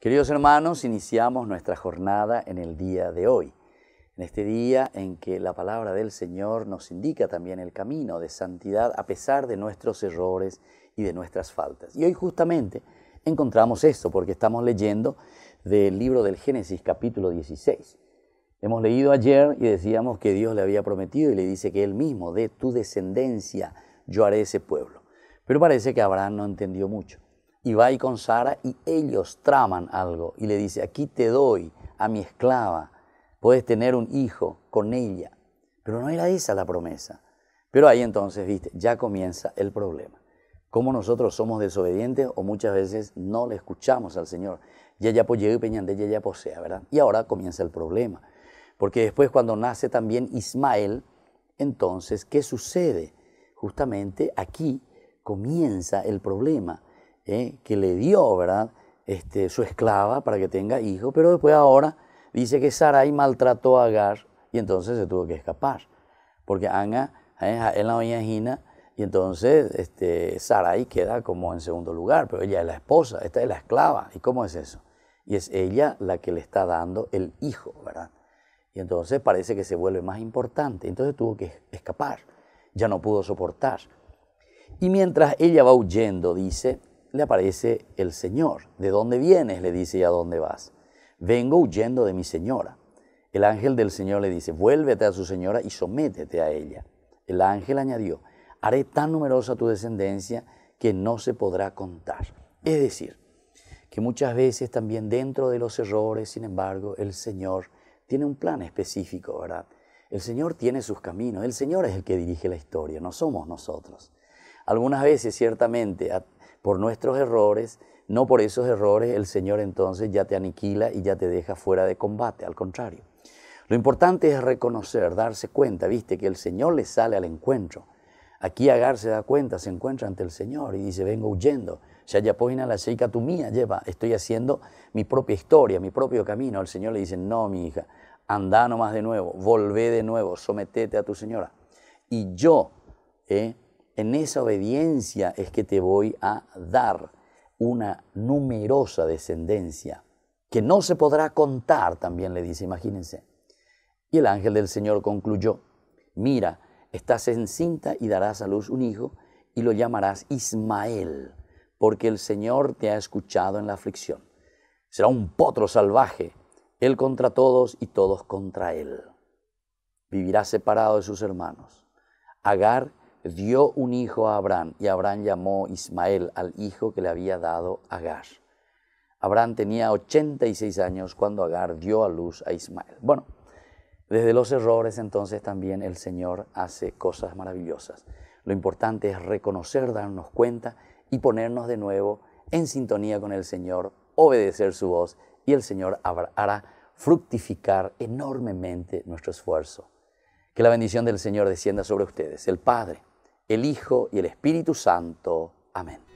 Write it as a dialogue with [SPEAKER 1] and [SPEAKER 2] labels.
[SPEAKER 1] Queridos hermanos, iniciamos nuestra jornada en el día de hoy, en este día en que la palabra del Señor nos indica también el camino de santidad a pesar de nuestros errores y de nuestras faltas. Y hoy justamente encontramos esto porque estamos leyendo del libro del Génesis capítulo 16. Hemos leído ayer y decíamos que Dios le había prometido y le dice que Él mismo, de tu descendencia, yo haré ese pueblo. Pero parece que Abraham no entendió mucho y va y con Sara y ellos traman algo y le dice, aquí te doy a mi esclava, puedes tener un hijo con ella. Pero no era esa la promesa. Pero ahí entonces, viste, ya comienza el problema. Como nosotros somos desobedientes o muchas veces no le escuchamos al Señor. Ya ya pues, y y de ya ya posea, pues, ¿verdad? Y ahora comienza el problema. Porque después cuando nace también Ismael, entonces, ¿qué sucede? Justamente aquí comienza el problema ¿eh? que le dio, ¿verdad? Este, su esclava para que tenga hijo, pero después ahora dice que Sarai maltrató a Agar y entonces se tuvo que escapar, porque Ana ¿eh? es la doña Gina y entonces este, Sarai queda como en segundo lugar, pero ella es la esposa, esta es la esclava, ¿y cómo es eso? Y es ella la que le está dando el hijo, ¿verdad? Y entonces parece que se vuelve más importante, entonces tuvo que escapar, ya no pudo soportar. Y mientras ella va huyendo, dice, le aparece el Señor. ¿De dónde vienes? le dice y a dónde vas. Vengo huyendo de mi señora. El ángel del Señor le dice, vuélvete a su señora y sométete a ella. El ángel añadió, haré tan numerosa tu descendencia que no se podrá contar. Es decir, que muchas veces también dentro de los errores, sin embargo, el Señor tiene un plan específico, ¿verdad? El Señor tiene sus caminos, el Señor es el que dirige la historia, no somos nosotros. Algunas veces, ciertamente, por nuestros errores, no por esos errores el Señor entonces ya te aniquila y ya te deja fuera de combate, al contrario. Lo importante es reconocer, darse cuenta, viste, que el Señor le sale al encuentro. Aquí Agar se da cuenta, se encuentra ante el Señor y dice, vengo huyendo. Shayapojina pues, la sheika tu mía lleva, estoy haciendo mi propia historia, mi propio camino. El Señor le dice, no, mi hija, anda nomás de nuevo, volvé de nuevo, sometete a tu señora. Y yo, eh, en esa obediencia es que te voy a dar una numerosa descendencia que no se podrá contar, también le dice, imagínense. Y el ángel del Señor concluyó, mira, estás encinta y darás a luz un hijo y lo llamarás Ismael, porque el Señor te ha escuchado en la aflicción. Será un potro salvaje, él contra todos y todos contra él. Vivirá separado de sus hermanos. Agar dio un hijo a Abraham y Abraham llamó Ismael al hijo que le había dado Agar. Abraham tenía 86 años cuando Agar dio a luz a Ismael. Bueno, desde los errores entonces también el Señor hace cosas maravillosas. Lo importante es reconocer, darnos cuenta y ponernos de nuevo en sintonía con el Señor, obedecer su voz y el Señor hará fructificar enormemente nuestro esfuerzo. Que la bendición del Señor descienda sobre ustedes, el Padre, el Hijo y el Espíritu Santo. Amén.